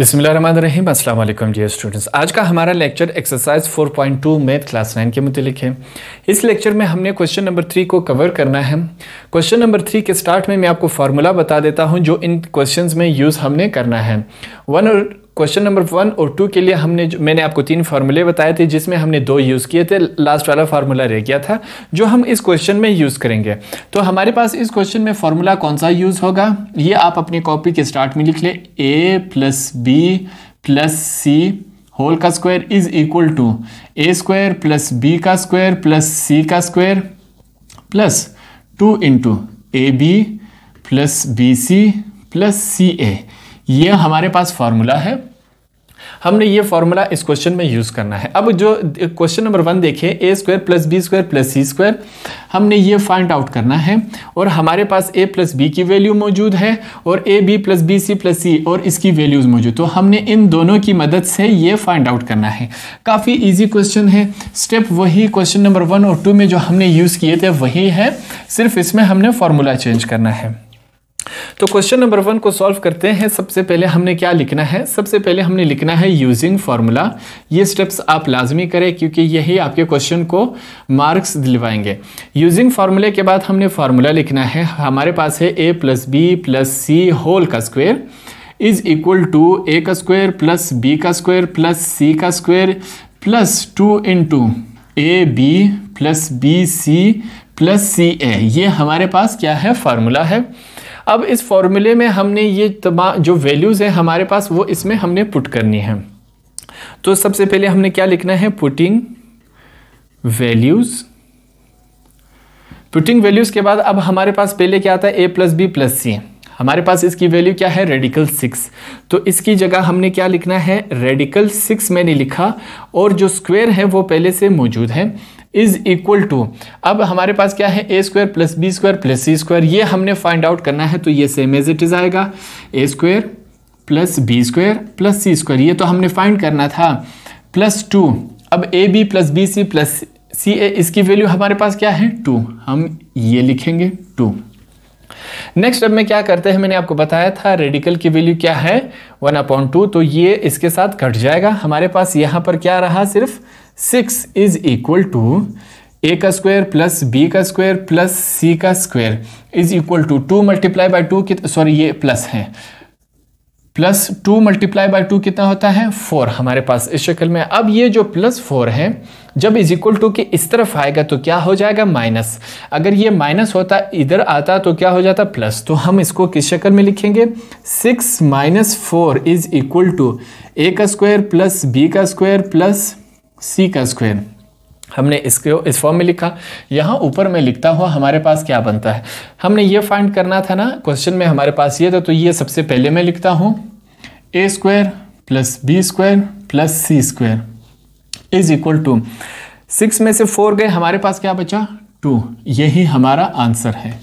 अस्सलाम वालेकुम dear students आज का हमारा लेक्चर एक्सरसाइज 4.2 मैथ क्लास 9 के मुतलिक है इस लेक्चर में हमने क्वेश्चन नंबर थ्री को कवर करना है क्वेश्चन नंबर थ्री के स्टार्ट में मैं आपको फार्मूला बता देता हूँ जो इन क्वेश्चंस में यूज़ हमने करना है वन और क्वेश्चन नंबर वन और टू के लिए हमने मैंने आपको तीन फार्मूले बताए थे जिसमें हमने दो यूज़ किए थे लास्ट वाला फार्मूला रह गया था जो हम इस क्वेश्चन में यूज़ करेंगे तो हमारे पास इस क्वेश्चन में फार्मूला कौन सा यूज़ होगा ये आप अपनी कॉपी के स्टार्ट में लिख लें A plus B plus C whole का square is equal to A square plus B का स्क्वायर प्लस सी का square plus two into A B plus B C plus C A ये हमारे पास फार्मूला है हमने ये फॉर्मूला इस क्वेश्चन में यूज़ करना है अब जो क्वेश्चन नंबर वन देखें A square plus B square plus C square हमने ये फाइंड आउट करना है और हमारे पास ए प्लस बी की वैल्यू मौजूद है और A B plus B C plus C और इसकी वैल्यूज़ मौजूद तो हमने इन दोनों की मदद से ये फाइंड आउट करना है काफ़ी ईजी क्वेश्चन है स्टेप वही क्वेश्चन नंबर वन और टू में जो हमने यूज़ किए थे वही है सिर्फ इसमें हमने फार्मूला चेंज करना है तो क्वेश्चन नंबर वन को सॉल्व करते हैं सबसे पहले हमने क्या लिखना है सबसे पहले हमने लिखना है यूजिंग फार्मूला ये स्टेप्स आप लाजमी करें क्योंकि यही आपके क्वेश्चन को मार्क्स दिलवाएंगे यूजिंग फार्मूले के बाद हमने फार्मूला लिखना है हमारे पास है A plus B plus C whole का square is equal to A का स्क्वायर प्लस बी का स्क्वायर प्लस सी का square plus two into A B plus B C plus C A ये हमारे पास क्या है फार्मूला है अब इस फॉर्मूले में हमने ये तमाम जो वैल्यूज़ हैं हमारे पास वो इसमें हमने पुट करनी है तो सबसे पहले हमने क्या लिखना है पुटिंग वैल्यूज़ पुटिंग वैल्यूज़ के बाद अब हमारे पास पहले क्या आता है A plus B plus C हमारे पास इसकी वैल्यू क्या है रेडिकल सिक्स तो इसकी जगह हमने क्या लिखना है रेडिकल सिक्स मैंने लिखा और जो स्क्वायर है वो पहले से मौजूद है इज इक्वल टू अब हमारे पास क्या है A square plus B square plus C square ये हमने फाइंड आउट करना है तो ये सेम एज इट इज आएगा A square plus B square plus C square ये तो हमने फाइंड करना था प्लस टू अब A B plus B C plus C A इसकी वैल्यू हमारे पास क्या है टू हम ये लिखेंगे टू नेक्स्ट अब मैं क्या करते हैं मैंने आपको बताया था रेडिकल की वैल्यू क्या है वन अपॉइंट टू तो ये इसके साथ कट जाएगा हमारे पास यहाँ पर क्या रहा सिर्फ six is equal to A का स्क्वायर प्लस बी का स्क्वायर प्लस सी का square is equal to two multiply by two sorry ये प्लस है plus two multiply by two कितना होता है फोर हमारे पास इस शक्ल में अब ये जो प्लस फोर है जब इज इक्वल टू के इस तरफ आएगा तो क्या हो जाएगा माइनस अगर ये माइनस होता इधर आता तो क्या हो जाता प्लस तो हम इसको किस शक्ल में लिखेंगे six minus four is equal to A का स्क्वायर प्लस बी का स्क्वायर प्लस सी का स्क्वायर हमने इसको इस फॉर्म में लिखा यहाँ ऊपर में लिखता हुआ हमारे पास क्या बनता है हमने ये फाइंड करना था ना क्वेश्चन में हमारे पास ये था तो ये सबसे पहले मैं लिखता हूँ A square plus B square plus C square is equal to six में से फोर गए हमारे पास क्या बचा टू यही हमारा आंसर है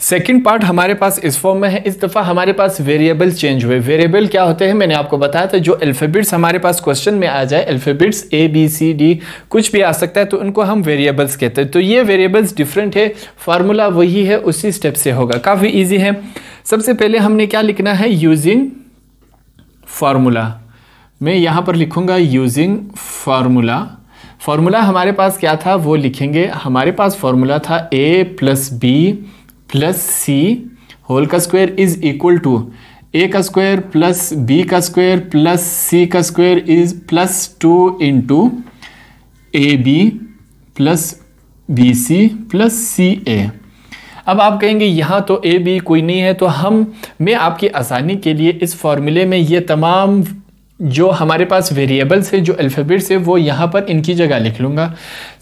सेकेंड पार्ट हमारे पास इस फॉर्म में है इस दफ़ा हमारे पास वेरिएबल चेंज हुए वेरिएबल क्या होते हैं मैंने आपको बताया था जो अल्फ़ेबिट्स हमारे पास क्वेश्चन में आ जाए अल्फ़ेबिट्स ए बी सी डी कुछ भी आ सकता है तो उनको हम वेरिएबल्स कहते हैं तो ये वेरिएबल्स डिफरेंट है फार्मूला वही है उसी स्टेप से होगा काफ़ी ईजी है सबसे पहले हमने क्या लिखना है यूजिंग फार्मूला मैं यहाँ पर लिखूँगा यूजिंग फार्मूला फार्मूला हमारे पास क्या था वो लिखेंगे हमारे पास फार्मूला था A plus B plus C whole का square is equal to A का स्क्वायर प्लस बी का स्क्वायर प्लस सी का square is plus two into A B plus B C plus C A अब आप कहेंगे यहाँ तो A B कोई नहीं है तो हम मैं आपकी आसानी के लिए इस फॉर्मूले में ये तमाम जो हमारे पास वेरिएबल्स है जो अल्फ़ाबेट्स है वो यहाँ पर इनकी जगह लिख लूँगा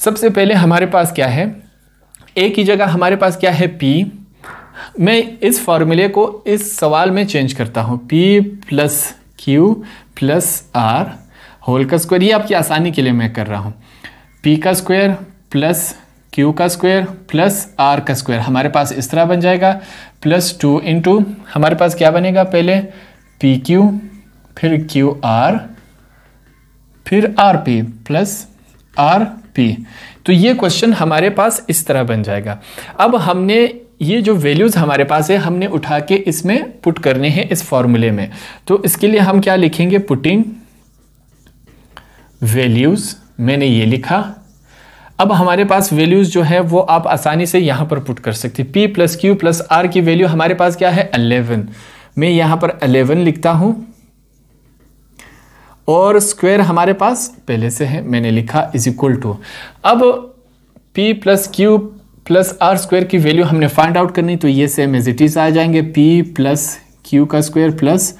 सबसे पहले हमारे पास क्या है ए की जगह हमारे पास क्या है पी मैं इस फार्मूले को इस सवाल में चेंज करता हूँ P plus Q plus R whole का स्क्वायर ये आपकी आसानी के लिए मैं कर रहा हूँ पी का स्क्वायर प्लस क्यू का स्क्वायर प्लस आर का स्क्वायर हमारे पास इस तरह बन जाएगा प्लस टू इंटू हमारे पास क्या बनेगा पहले पी क्यू फिर क्यू आर फिर R P plus R P तो ये क्वेश्चन हमारे पास इस तरह बन जाएगा अब हमने ये जो वैल्यूज़ हमारे पास है हमने उठा के इसमें पुट करने हैं इस फॉर्मूले में तो इसके लिए हम क्या लिखेंगे पुटिंग वैल्यूज़ मैंने ये लिखा अब हमारे पास वैल्यूज़ जो है वो आप आसानी से यहां पर पुट कर सकते P plus Q plus R की वैल्यू हमारे पास क्या है अलेवन मैं यहां पर अलेवन लिखता हूं और स्क्वायर हमारे पास पहले से है मैंने लिखा इज इक्वल टू अब P plus Q plus R square की वैल्यू हमने फाइंड आउट करनी तो ये सेम एज इट इज आ जाएंगे पी प्लस क्यू का स्क्वायर प्लस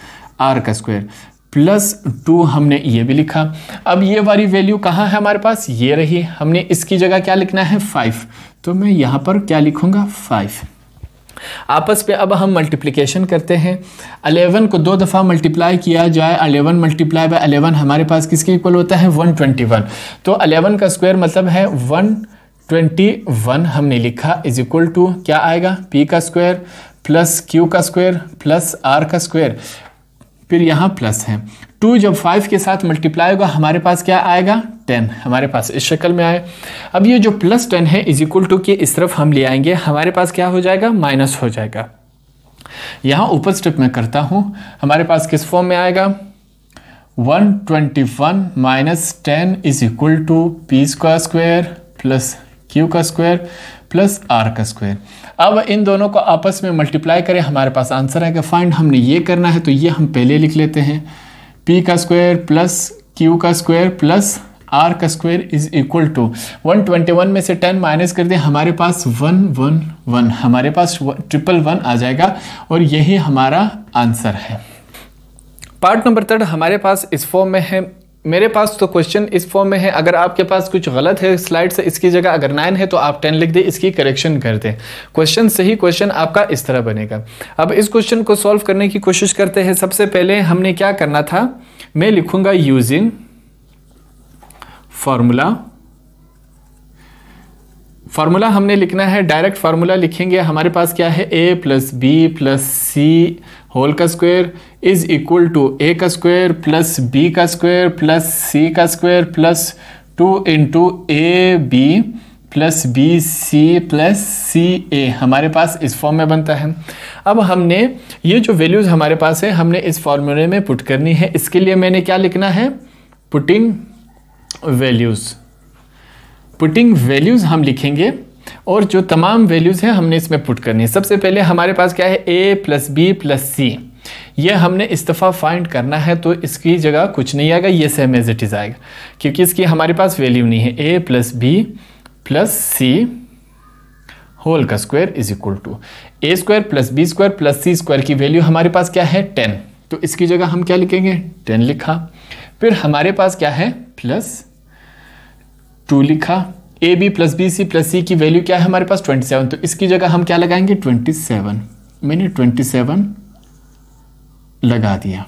आर का स्क्वायर प्लस टू हमने ये भी लिखा अब ये वाली वैल्यू कहाँ है हमारे पास ये रही हमने इसकी जगह क्या लिखना है फाइव तो मैं यहाँ पर क्या लिखूँगा फाइव आपस पे अब हम मल्टीप्लिकेशन करते हैं 11 को दो दफ़ा मल्टीप्लाई किया जाए 11 मल्टीप्लाई बाय 11 हमारे पास किसके इक्वल होता है 121 तो 11 का स्क्वायर मतलब है वन ट्वेंटी वन हमने लिखा इज इक्वल टू क्या आएगा पी का स्क्वायर प्लस क्यू का स्क्वायर प्लस आर का स्क्वायर फिर यहाँ प्लस है टू जब फाइव के साथ मल्टीप्लाई होगा हमारे पास क्या आएगा टेन हमारे पास इस शक्ल में आए अब ये जो प्लस टेन है इज इक्वल टू के इस तरफ हम ले आएंगे हमारे पास क्या हो जाएगा माइनस हो जाएगा यहाँ ऊपर स्टेप में करता हूँ हमारे पास किस फॉर्म में आएगा one twenty one minus ten is equal to P square square plus Q का स्क्वायर प्लस आर का स्क्वायर अब इन दोनों को आपस में मल्टीप्लाई करें हमारे पास आंसर आएगा फाइंड हमने ये करना है तो ये हम पहले लिख लेते हैं पी का स्क्वायर प्लस क्यू का स्क्वायर प्लस आर का स्क्वायर इज इक्वल टू 121 में से 10 माइनस कर दें हमारे पास 111 हमारे पास ट्रिपल वन आ जाएगा और यही हमारा आंसर है पार्ट नंबर थर्ड हमारे पास इस फॉर्म में है मेरे पास तो क्वेश्चन इस फॉर्म में है अगर आपके पास कुछ गलत है स्लाइड से इसकी जगह अगर नाइन है तो आप टेन लिख दें इसकी करेक्शन कर दें क्वेश्चन सही क्वेश्चन आपका इस तरह बनेगा अब इस क्वेश्चन को सॉल्व करने की कोशिश करते हैं सबसे पहले हमने क्या करना था मैं लिखूंगा यूजिंग फार्मूला फार्मूला हमने लिखना है डायरेक्ट फार्मूला लिखेंगे हमारे पास क्या है A plus B plus C whole का square is equal to A का स्क्वायर प्लस बी का स्क्वायर प्लस सी का square plus two into A B plus B C plus C A हमारे पास इस फॉर्म में बनता है अब हमने ये जो वैल्यूज़ हमारे पास है हमने इस फॉर्मूले में पुट करनी है इसके लिए मैंने क्या लिखना है पुटिंग वैल्यूज़ पुटिंग वैल्यूज़ हम लिखेंगे और जो तमाम वैल्यूज़ हैं हमने इसमें पुट करनी है सबसे पहले हमारे पास क्या है A plus B plus C ये हमने इस्तीफा फाइंड करना है तो इसकी जगह कुछ नहीं आएगा ये सेम एज इट इज़ आएगा क्योंकि इसकी हमारे पास वैल्यू नहीं है A plus B plus C whole का square is equal to A square plus B square plus C square की वैल्यू हमारे पास क्या है टेन तो इसकी जगह हम क्या लिखेंगे टेन लिखा फिर हमारे पास क्या है प्लस टू लिखा A B plus B C plus C की वैल्यू क्या है हमारे पास 27 तो इसकी जगह हम क्या लगाएंगे 27 मैंने 27 लगा दिया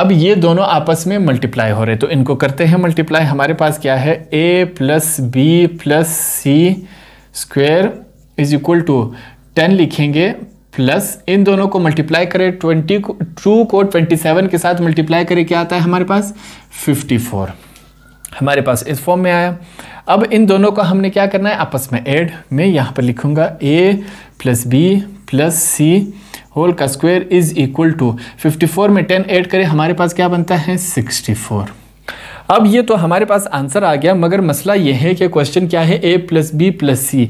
अब ये दोनों आपस में मल्टीप्लाई हो रहे तो इनको करते हैं मल्टीप्लाई हमारे पास क्या है A plus B plus C square is equal to ten लिखेंगे प्लस इन दोनों को मल्टीप्लाई करें ट्वेंटी टू को ट्वेंटी सेवन के साथ मल्टीप्लाई करें क्या आता है हमारे पास फिफ्टी फोर हमारे पास इस फॉर्म में आया अब इन दोनों का हमने क्या करना है आपस में ऐड मैं यहाँ पर लिखूँगा A plus B plus C whole का स्क्वायर इज इक्वल टू 54 में 10 ऐड करें हमारे पास क्या बनता है 64 अब ये तो हमारे पास आंसर आ गया मगर मसला ये है कि क्वेश्चन क्या है A plus B plus C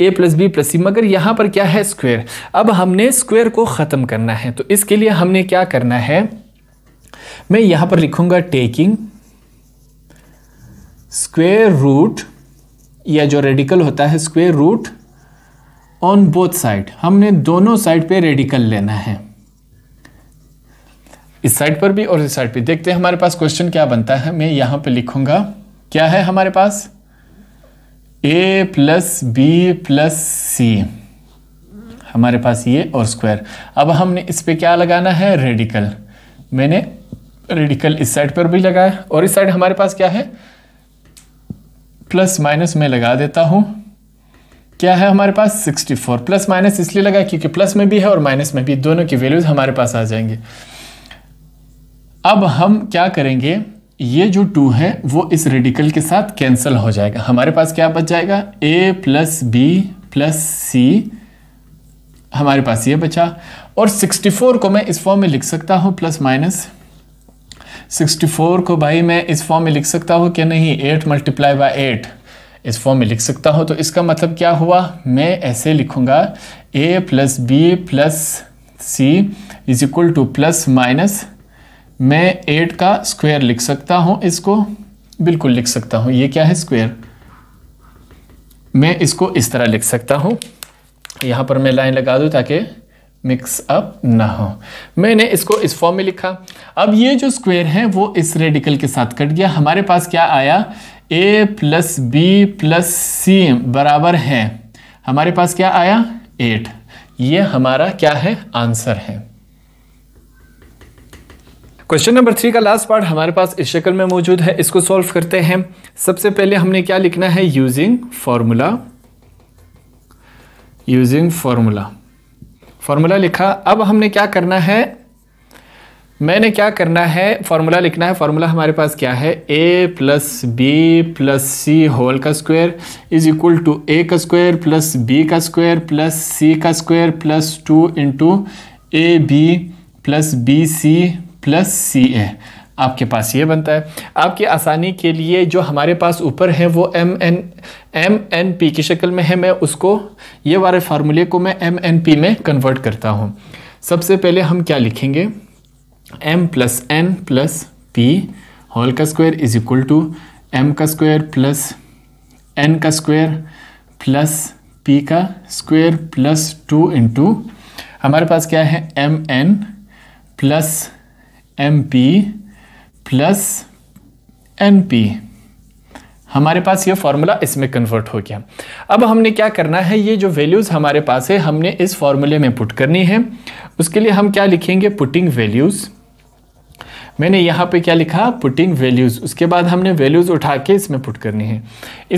A plus B plus C मगर यहाँ पर क्या है स्क्वायर अब हमने स्क्वायर को ख़त्म करना है तो इसके लिए हमने क्या करना है मैं यहाँ पर लिखूँगा टेकिंग स्क्वेयर रूट या जो रेडिकल होता है square root on both side हमने दोनों साइड पे रेडिकल लेना है इस साइड पर भी और इस साइड पे देखते हैं हमारे पास क्वेश्चन क्या बनता है मैं यहां पे लिखूंगा क्या है हमारे पास A plus B plus C हमारे पास ये और स्क्वायर अब हमने इस पर क्या लगाना है रेडिकल मैंने रेडिकल इस साइड पर भी लगाया और इस साइड हमारे पास क्या है प्लस माइनस में लगा देता हूँ क्या है हमारे पास 64 प्लस माइनस इसलिए लगा क्योंकि प्लस में भी है और माइनस में भी दोनों की वैल्यूज हमारे पास आ जाएंगे अब हम क्या करेंगे ये जो टू है वो इस रेडिकल के साथ कैंसिल हो जाएगा हमारे पास क्या बच जाएगा A plus B plus C हमारे पास ये बचा और 64 को मैं इस फॉर्म में लिख सकता हूँ प्लस माइनस 64 को भाई मैं इस फॉर्म में लिख सकता हूँ क्या नहीं 8 मल्टीप्लाई बाई एट इस फॉर्म में लिख सकता हूँ तो इसका मतलब क्या हुआ मैं ऐसे लिखूँगा A plus B plus C is equal to plus minus मैं एट का स्क्वायर लिख सकता हूँ इसको बिल्कुल लिख सकता हूँ ये क्या है स्क्वायर मैं इसको इस तरह लिख सकता हूँ यहाँ पर मैं लाइन लगा दूँ ताकि मिक्स अप ना हो मैंने इसको इस फॉर्म में लिखा अब ये जो स्क्वायर है वो इस रेडिकल के साथ कट गया हमारे पास क्या आया A plus B plus C बराबर है हमारे पास क्या आया एट ये हमारा क्या है आंसर है क्वेश्चन नंबर थ्री का लास्ट पार्ट हमारे पास इस शक्ल में मौजूद है इसको सॉल्व करते हैं सबसे पहले हमने क्या लिखना है using formula using formula formula लिखा अब हमने क्या करना है मैंने क्या करना है फॉर्मूला लिखना है फार्मूला हमारे पास क्या है A plus B plus C whole का square is equal to A का स्क्वायर प्लस बी का स्क्वायर प्लस सी का square plus two into A B plus B C plus C A आपके पास ये बनता है आपकी आसानी के लिए जो हमारे पास ऊपर है वो M N M N P की शक्ल में है मैं उसको ये वाले फार्मूले को मैं एम एन पी में कन्वर्ट करता हूँ सबसे पहले हम क्या लिखेंगे M plus N plus P whole का square is equal to M का स्क्वायर प्लस एन का स्क्वायर प्लस पी का स्क्वायर प्लस टू इंटू हमारे पास क्या है M N plus M P plus M P हमारे पास ये फॉर्मूला इसमें कन्वर्ट हो गया अब हमने क्या करना है ये जो वैल्यूज़ हमारे पास है हमने इस फॉर्मूले में पुट करनी है उसके लिए हम क्या लिखेंगे पुटिंग वैल्यूज़ मैंने यहाँ पे क्या लिखा पुट इन वैल्यूज़ उसके बाद हमने वैल्यूज़ उठा के इसमें पुट करनी है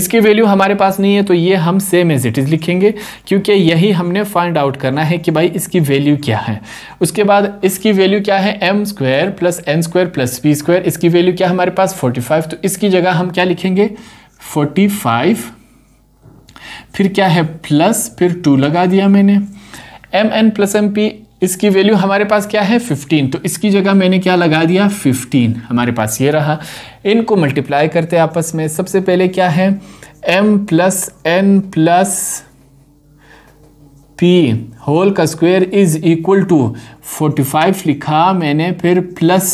इसकी वैल्यू हमारे पास नहीं है तो ये हम सेम एज इट इज़ लिखेंगे क्योंकि यही हमने फाइंड आउट करना है कि भाई इसकी वैल्यू क्या है उसके बाद इसकी वैल्यू क्या है M square plus N square plus P square इसकी वैल्यू क्या हमारे पास फोर्टी फाइव तो इसकी जगह हम क्या लिखेंगे फोर्टी फाइव फिर क्या है प्लस फिर टू लगा दिया मैंने M N plus M P इसकी वैल्यू हमारे पास क्या है 15 तो इसकी जगह मैंने क्या लगा दिया 15 हमारे पास ये रहा इनको मल्टीप्लाई करते आपस में सबसे पहले क्या है m plus N plus P whole का स्क्वायर इज इक्वल टू 45 लिखा मैंने फिर प्लस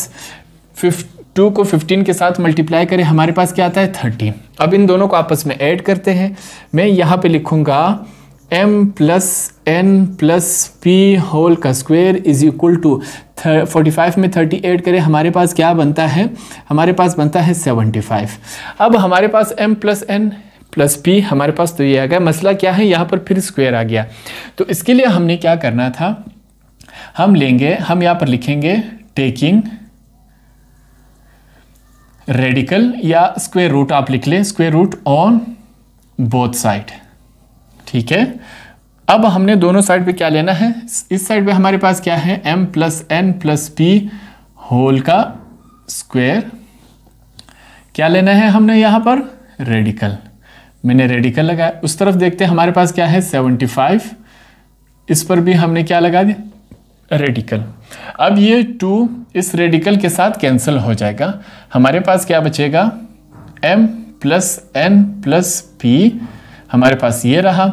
फिफ्ट टू को 15 के साथ मल्टीप्लाई करें हमारे पास क्या आता है 30 अब इन दोनों को आपस में ऐड करते हैं मैं यहाँ पे लिखूँगा M plus N plus P whole का square is equal to forty five में थर्टी एट करें हमारे पास क्या बनता है हमारे पास बनता है सेवेंटी फाइव अब हमारे पास M plus N plus P हमारे पास तो ये आ गया मसला क्या है यहाँ पर फिर स्क्वायर आ गया तो इसके लिए हमने क्या करना था हम लेंगे हम यहाँ पर लिखेंगे टेकिंग रेडिकल या स्क्वेयर रूट आप लिख लें square root on both side ठीक है अब हमने दोनों साइड पे क्या लेना है इस साइड पे हमारे पास क्या है m plus N plus P whole का स्क्वेयर क्या लेना है हमने यहाँ पर रेडिकल मैंने रेडिकल लगाया उस तरफ देखते हैं हमारे पास क्या है 75 इस पर भी हमने क्या लगा दिया रेडिकल अब ये टू इस रेडिकल के साथ कैंसिल हो जाएगा हमारे पास क्या बचेगा m plus N plus P हमारे पास ये रहा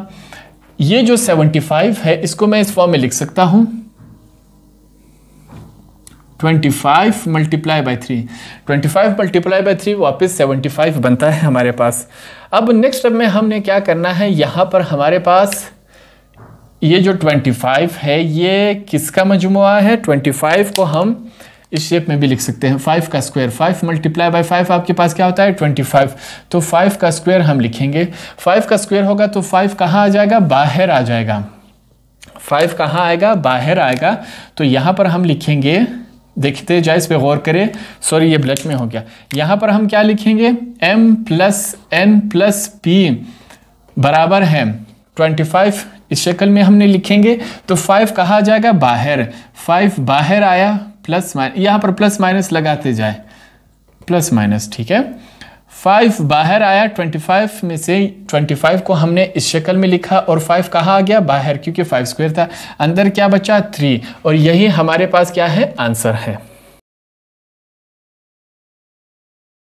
ये जो 75 है इसको मैं इस फॉर्म में लिख सकता हूं 25 five multiply by three twenty five multiply by three वापस 75 बनता है हमारे पास अब नेक्स्ट स्टेप में हमने क्या करना है यहाँ पर हमारे पास ये जो 25 है ये किसका मजमु है 25 को हम इस शेप में भी लिख सकते हैं फाइव का square five multiply by five आपके पास क्या होता है ट्वेंटी फाइव तो फाइव का स्क्वायर हम लिखेंगे फाइव का स्क्वायर होगा तो फाइव कहाँ आ जाएगा बाहर आ जाएगा फाइव कहाँ आएगा बाहर आएगा तो यहाँ पर हम लिखेंगे देखते जाए इस पर गौर करें सॉरी ये ब्लैक में हो गया यहाँ पर हम क्या लिखेंगे M plus N plus P बराबर है ट्वेंटी फाइव इस शक्ल में हमने लिखेंगे तो फाइव कहा जाएगा बाहर फाइव बाहर आया प्लस माइनस यहां पर प्लस माइनस लगाते जाए प्लस माइनस ठीक है फाइव बाहर आया ट्वेंटी फाइव में से ट्वेंटी फाइव को हमने इस शक्ल में लिखा और फाइव कहा आ गया बाहर क्योंकि फाइव स्क्वायर था अंदर क्या बचा थ्री और यही हमारे पास क्या है आंसर है